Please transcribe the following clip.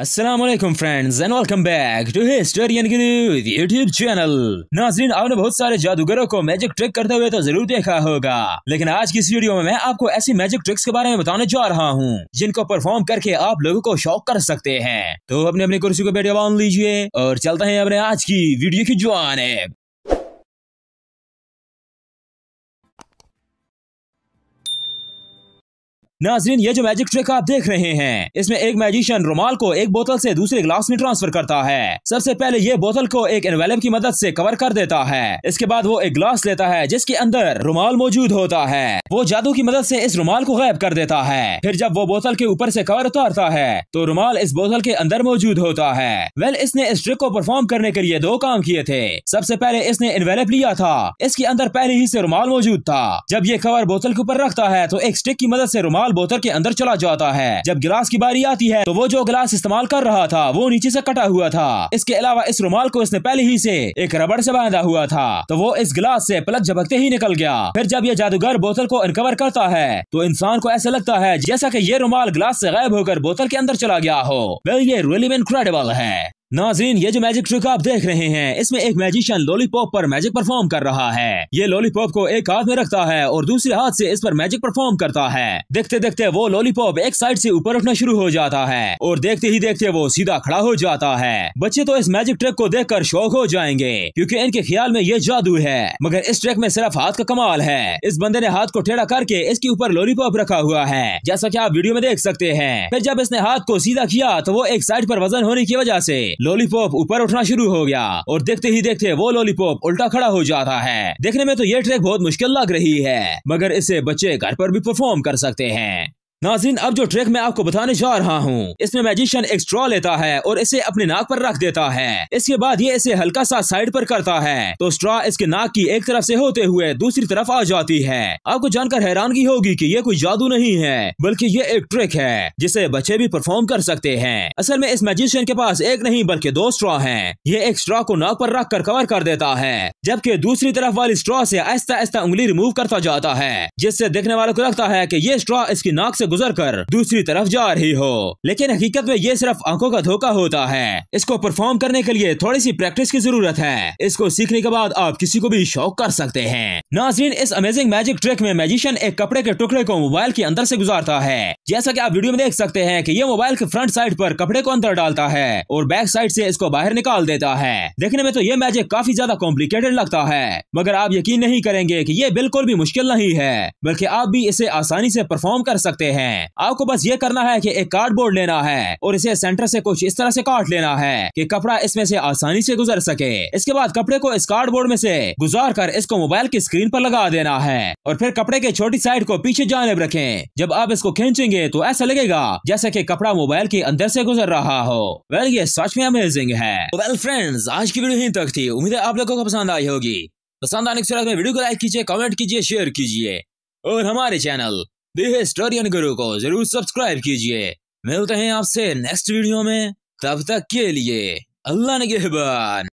Aslam friends and welcome back to historian YouTube channel नाजरीन आपने बहुत सारे जादूगरों को मैजिक ट्रिक करते हुए तो जरूर देखा होगा लेकिन आज की इस वीडियो में मैं आपको ऐसी मैजिक ट्रिक्स के बारे में बताने जा रहा हूँ जिनको परफॉर्म करके आप लोगों को शौक कर सकते हैं तो अपने अपनी कुर्सी को बैठे बांध लीजिए और चलते हैं अपने आज की वीडियो की जुआन नाजरीन ये जो मैजिक ट्रिक आप देख रहे हैं इसमें एक मैजिशियन रुमाल को एक बोतल से दूसरे ग्लास में ट्रांसफर करता है सबसे पहले ये बोतल को एक एनवेलम की मदद से कवर कर देता है इसके बाद वो एक ग्लास लेता है जिसके अंदर रुमाल मौजूद होता है वो जादू की मदद से इस रुमाल को गायब कर देता है फिर जब वो बोतल के ऊपर से कवर उतारता है तो रुमाल इस बोतल के अंदर मौजूद होता है वेल इसने इस ट्रिक को परफॉर्म करने के लिए दो काम किए थे सबसे पहले इसने एनवेलप लिया था इसके अंदर पहले ही से रुमाल मौजूद था जब ये कवर बोतल के ऊपर रखता है तो एक स्टिक की मदद से रुमाल इस्तेमाल बोतल के अंदर चला जाता है जब गिलास की बारी आती है तो वो जो गिलास इस्तेमाल कर रहा था वो नीचे से कटा हुआ था इसके अलावा इस रुमाल को इसने पहले ही से एक रबड़ से बांधा हुआ था तो वो इस गिलास से पलक झपकते ही निकल गया फिर जब ये जादूगर बोतल को अनकवर करता है तो इंसान को ऐसा लगता है जैसा की ये रुमाल गिलास ऐसी गायब होकर बोतल के अंदर चला गया हो वेल ये रियली इनक्रेडिबल है नाजरीन ये जो मैजिक ट्रिक आप देख रहे हैं इसमें एक मैजिशियन लॉलीपॉप पर मैजिक परफॉर्म कर रहा है ये लॉलीपॉप को एक हाथ में रखता है और दूसरे हाथ से इस पर मैजिक परफॉर्म करता है देखते देखते वो लॉलीपॉप एक साइड से ऊपर उठना शुरू हो जाता है और देखते ही देखते वो सीधा खड़ा हो जाता है बच्चे तो इस मैजिक ट्रिक को देख कर शौक हो जाएंगे क्यूँकी इनके ख्याल में ये जादू है मगर इस ट्रिक में सिर्फ हाथ का कमाल है इस बंदे ने हाथ को टेढ़ा करके इसके ऊपर लॉलीपॉप रखा हुआ है जैसा की आप वीडियो में देख सकते हैं फिर जब इसने हाथ को सीधा किया तो वो एक साइड आरोप वजन होने की वजह ऐसी लॉलीपॉप ऊपर उठना शुरू हो गया और देखते ही देखते वो लॉलीपॉप उल्टा खड़ा हो जाता है देखने में तो ये ट्रैक बहुत मुश्किल लग रही है मगर इसे बच्चे घर पर भी परफॉर्म कर सकते हैं नाजिन अब जो ट्रिक मैं आपको बताने जा रहा हूँ इसमें मैजिशियन एक स्ट्रॉ लेता है और इसे अपने नाक पर रख देता है इसके बाद ये इसे हल्का सा साइड पर करता है तो स्ट्रॉ इसके नाक की एक तरफ से होते हुए दूसरी तरफ आ जाती है आपको जानकर हैरानगी होगी कि ये कोई जादू नहीं है बल्कि ये एक ट्रिक है जिसे बच्चे भी परफॉर्म कर सकते हैं असल में इस मैजिशियन के पास एक नहीं बल्कि दो स्ट्रॉ है ये एक स्ट्रॉ को नाक पर रख कर कवर कर देता है जबकि दूसरी तरफ वाली स्ट्रॉ से आहिस्ता आहिस्ता उंगली रिमूव करता जाता है जिससे देखने वालों को लगता है की ये स्ट्रॉ इसकी नाक ऐसी गुजर कर दूसरी तरफ जा रही हो लेकिन हकीकत में ये सिर्फ आंखों का धोखा होता है इसको परफॉर्म करने के लिए थोड़ी सी प्रैक्टिस की जरूरत है इसको सीखने के बाद आप किसी को भी शौक कर सकते हैं नाजरीन इस अमेजिंग मैजिक ट्रिक में मैजिशियन एक कपड़े के टुकड़े को मोबाइल के अंदर ऐसी गुजारता है जैसा की आप वीडियो में देख सकते हैं की ये मोबाइल के फ्रंट साइड आरोप कपड़े को अंदर डालता है और बैक साइड ऐसी इसको बाहर निकाल देता है देखने में तो ये मैजिक काफी ज्यादा कॉम्प्लिकेटेड लगता है मगर आप यकीन नहीं करेंगे की ये बिल्कुल भी मुश्किल नहीं है बल्कि आप भी इसे आसानी से परफॉर्म कर सकते हैं हैं आपको बस ये करना है कि एक कार्डबोर्ड लेना है और इसे सेंटर से कुछ इस तरह से काट लेना है कि कपड़ा इसमें से आसानी से गुजर सके इसके बाद कपड़े को इस कार्डबोर्ड में से गुजार कर इसको मोबाइल की स्क्रीन पर लगा देना है और फिर कपड़े के छोटी साइड को पीछे जाने रखे जब आप इसको खींचेंगे तो ऐसा लगेगा जैसे की कपड़ा मोबाइल के अंदर ऐसी गुजर रहा हो वेल ये सच में अमेजिंग है वेल फ्रेंड्स आज की वीडियो यहीं तक थी उम्मीद है आप लोगों को पसंद आई होगी पसंद आने के साथ में वीडियो को लाइक कीजिए कमेंट कीजिए शेयर कीजिए और हमारे चैनल दी गुरु को जरूर सब्सक्राइब कीजिए मिलते हैं आपसे नेक्स्ट वीडियो में तब तक के लिए अल्लाह ने